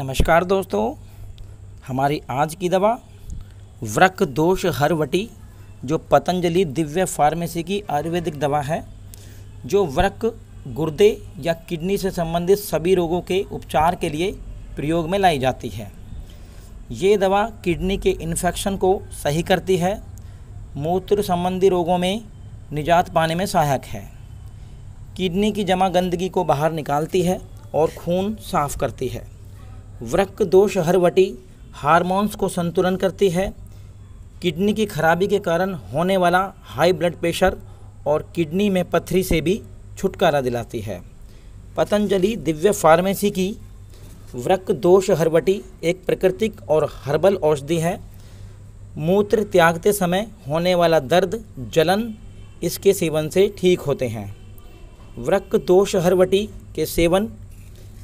नमस्कार दोस्तों हमारी आज की दवा व्रक दोष हरवटी जो पतंजलि दिव्य फार्मेसी की आयुर्वेदिक दवा है जो व्रक गुर्दे या किडनी से संबंधित सभी रोगों के उपचार के लिए प्रयोग में लाई जाती है ये दवा किडनी के इन्फेक्शन को सही करती है मूत्र संबंधी रोगों में निजात पाने में सहायक है किडनी की जमा गंदगी को बाहर निकालती है और खून साफ करती है वृक्क दोष हरवटी हार्मोन्स को संतुलन करती है किडनी की खराबी के कारण होने वाला हाई ब्लड प्रेशर और किडनी में पथरी से भी छुटकारा दिलाती है पतंजलि दिव्य फार्मेसी की वृक्क दोष हरवटी एक प्राकृतिक और हर्बल औषधि है मूत्र त्यागते समय होने वाला दर्द जलन इसके सेवन से ठीक होते हैं वृक्क दोष हरवटी के सेवन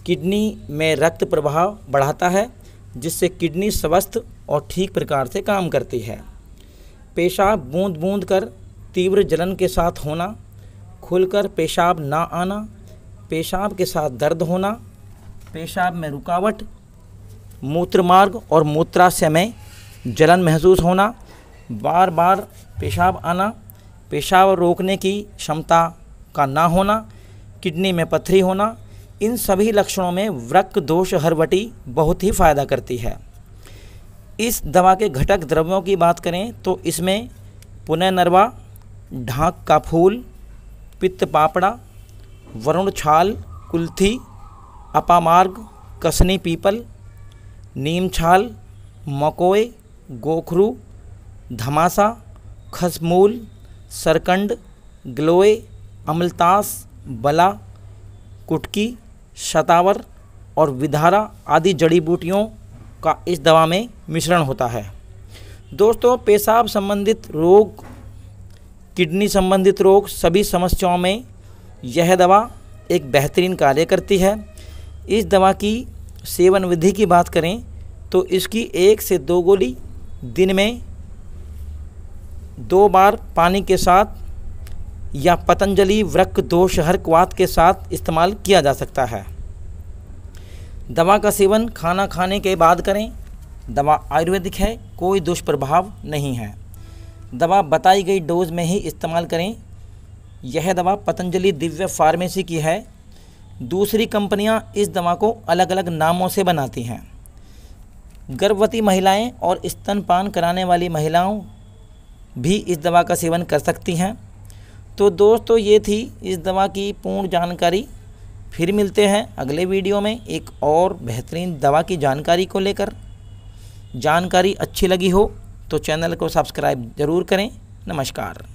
किडनी में रक्त प्रवाह बढ़ाता है जिससे किडनी स्वस्थ और ठीक प्रकार से काम करती है पेशाब बूंद बूंद कर तीव्र जलन के साथ होना खुलकर पेशाब ना आना पेशाब के साथ दर्द होना पेशाब में रुकावट मूत्रमार्ग और मूत्राशय में जलन महसूस होना बार बार पेशाब आना पेशाब रोकने की क्षमता का ना होना किडनी में पथरी होना इन सभी लक्षणों में व्रक दोष हरवटी बहुत ही फ़ायदा करती है इस दवा के घटक द्रव्यों की बात करें तो इसमें पुनर्नरवा ढाक का फूल पित्त पापड़ा वरुण छाल कुल्थी अपामार्ग कसनी पीपल नीम छाल मकोए गोखरू धमासा खसमूल सरकंड ग्लोए अमलतास बला कुटकी शतावर और विधारा आदि जड़ी बूटियों का इस दवा में मिश्रण होता है दोस्तों पेशाब संबंधित रोग किडनी संबंधित रोग सभी समस्याओं में यह दवा एक बेहतरीन कार्य करती है इस दवा की सेवन विधि की बात करें तो इसकी एक से दो गोली दिन में दो बार पानी के साथ या पतंजलि वृक दोष हर क्वात के साथ इस्तेमाल किया जा सकता है दवा का सेवन खाना खाने के बाद करें दवा आयुर्वेदिक है कोई दुष्प्रभाव नहीं है दवा बताई गई डोज में ही इस्तेमाल करें यह दवा पतंजलि दिव्य फार्मेसी की है दूसरी कंपनियां इस दवा को अलग अलग नामों से बनाती हैं गर्भवती महिलाएं और स्तनपान कराने वाली महिलाओं भी इस दवा का सेवन कर सकती हैं तो दोस्तों ये थी इस दवा की पूर्ण जानकारी फिर मिलते हैं अगले वीडियो में एक और बेहतरीन दवा की जानकारी को लेकर जानकारी अच्छी लगी हो तो चैनल को सब्सक्राइब ज़रूर करें नमस्कार